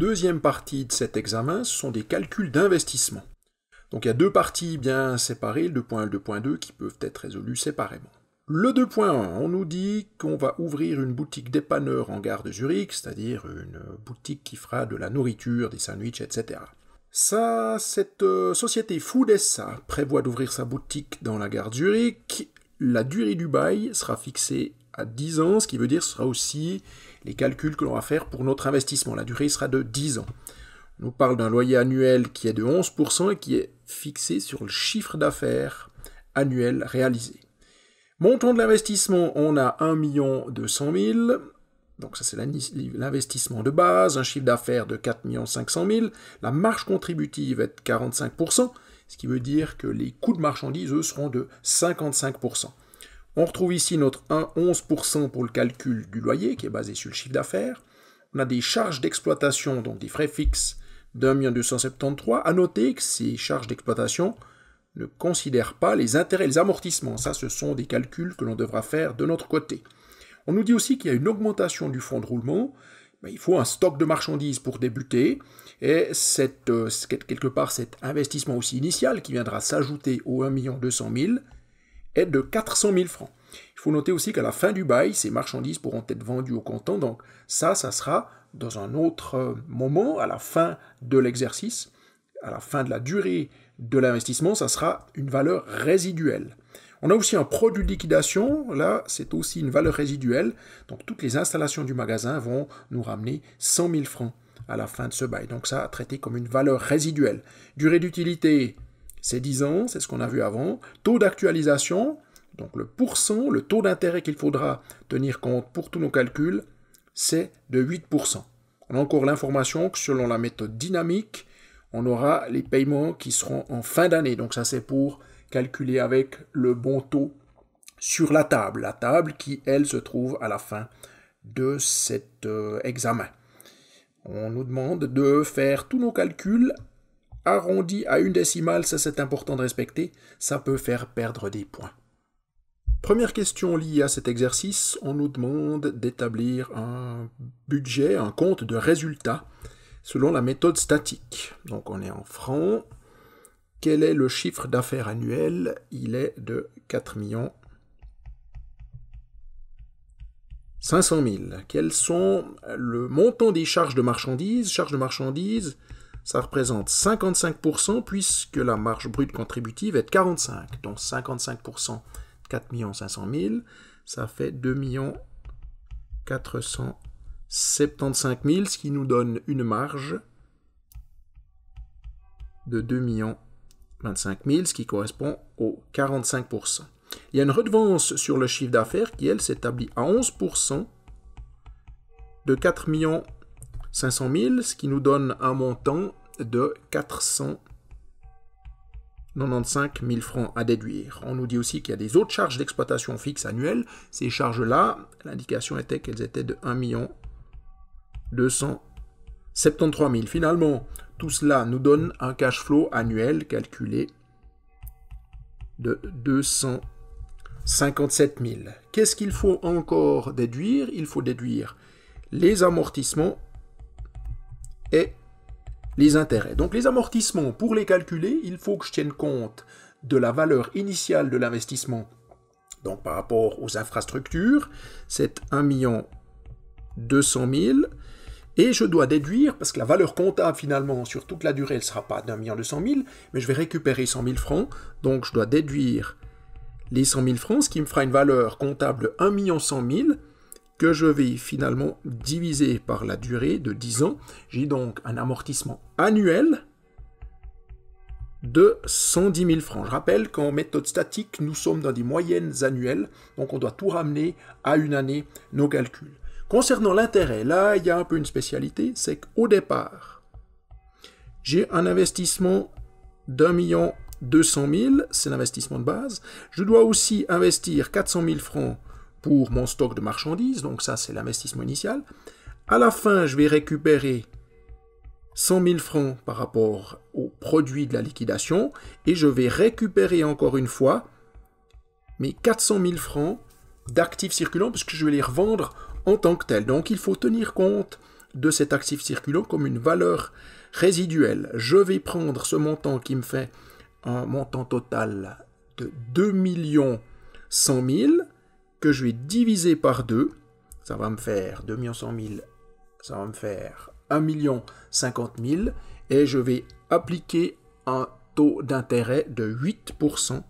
Deuxième partie de cet examen, ce sont des calculs d'investissement. Donc il y a deux parties bien séparées, le 2.1 et le 2.2, qui peuvent être résolus séparément. Le 2.1, on nous dit qu'on va ouvrir une boutique dépanneur en gare de Zurich, c'est-à-dire une boutique qui fera de la nourriture, des sandwichs, etc. Ça, cette euh, société Foodessa prévoit d'ouvrir sa boutique dans la gare de Zurich. La durée du bail sera fixée 10 ans, ce qui veut dire que ce sera aussi les calculs que l'on va faire pour notre investissement. La durée sera de 10 ans. On nous parle d'un loyer annuel qui est de 11% et qui est fixé sur le chiffre d'affaires annuel réalisé. Montant de l'investissement, on a 1 200 000. Donc ça c'est l'investissement de base, un chiffre d'affaires de 4 500 000. La marge contributive est de 45%, ce qui veut dire que les coûts de marchandises, eux, seront de 55%. On retrouve ici notre 1,11% pour le calcul du loyer, qui est basé sur le chiffre d'affaires. On a des charges d'exploitation, donc des frais fixes, d'un million À noter que ces charges d'exploitation ne considèrent pas les intérêts et les amortissements. Ça, ce sont des calculs que l'on devra faire de notre côté. On nous dit aussi qu'il y a une augmentation du fonds de roulement. Ben, il faut un stock de marchandises pour débuter. Et cette, euh, quelque part, cet investissement aussi initial qui viendra s'ajouter aux 1 200 est de 400 000 francs. Il faut noter aussi qu'à la fin du bail, ces marchandises pourront être vendues au comptant. Donc ça, ça sera dans un autre euh, moment, à la fin de l'exercice, à la fin de la durée de l'investissement, ça sera une valeur résiduelle. On a aussi un produit de liquidation, là c'est aussi une valeur résiduelle, donc toutes les installations du magasin vont nous ramener 100 000 francs à la fin de ce bail, donc ça traité comme une valeur résiduelle. Durée d'utilité, c'est 10 ans, c'est ce qu'on a vu avant. Taux d'actualisation, donc le pourcent, le taux d'intérêt qu'il faudra tenir compte pour tous nos calculs, c'est de 8%. On a encore l'information que selon la méthode dynamique, on aura les paiements qui seront en fin d'année. Donc ça c'est pour calculer avec le bon taux sur la table. La table qui, elle, se trouve à la fin de cet euh, examen. On nous demande de faire tous nos calculs arrondi à une décimale, ça c'est important de respecter, ça peut faire perdre des points. Première question liée à cet exercice, on nous demande d'établir un budget, un compte de résultats selon la méthode statique. Donc on est en francs. Quel est le chiffre d'affaires annuel Il est de 4 millions 500 000. Quels sont le montant des charges de marchandises Charges de marchandises, ça représente 55% puisque la marge brute contributive est de 45. Donc 55%, 4 500 000, ça fait 2 475 000, ce qui nous donne une marge de 2 25 000, ce qui correspond aux 45%. Il y a une redevance sur le chiffre d'affaires qui, elle, s'établit à 11% de 4 500 000, ce qui nous donne un montant de 495 000 francs à déduire. On nous dit aussi qu'il y a des autres charges d'exploitation fixes annuelles. Ces charges-là, l'indication était qu'elles étaient de 1 273 000. Finalement, tout cela nous donne un cash flow annuel calculé de 257 000. Qu'est-ce qu'il faut encore déduire Il faut déduire les amortissements et les intérêts. Donc les amortissements, pour les calculer, il faut que je tienne compte de la valeur initiale de l'investissement, donc par rapport aux infrastructures, c'est 1 200 000, et je dois déduire, parce que la valeur comptable finalement sur toute la durée, elle ne sera pas d'un million deux cent mille, mais je vais récupérer 100 000 francs, donc je dois déduire les 100 000 francs, ce qui me fera une valeur comptable de 1 100 000, que je vais finalement diviser par la durée de 10 ans. J'ai donc un amortissement annuel de 110 000 francs. Je rappelle qu'en méthode statique, nous sommes dans des moyennes annuelles, donc on doit tout ramener à une année, nos calculs. Concernant l'intérêt, là, il y a un peu une spécialité, c'est qu'au départ, j'ai un investissement d'un million cent mille, c'est l'investissement de base. Je dois aussi investir 400 000 francs pour mon stock de marchandises, donc ça c'est l'investissement initial. À la fin, je vais récupérer 100 000 francs par rapport aux produits de la liquidation et je vais récupérer encore une fois mes 400 000 francs d'actifs circulants puisque je vais les revendre en tant que tels. Donc il faut tenir compte de cet actif circulant comme une valeur résiduelle. Je vais prendre ce montant qui me fait un montant total de 2 100 000 que je vais diviser par 2. Ça va me faire 2 100 000, ça va me faire 1 50 000. Et je vais appliquer un taux d'intérêt de 8%.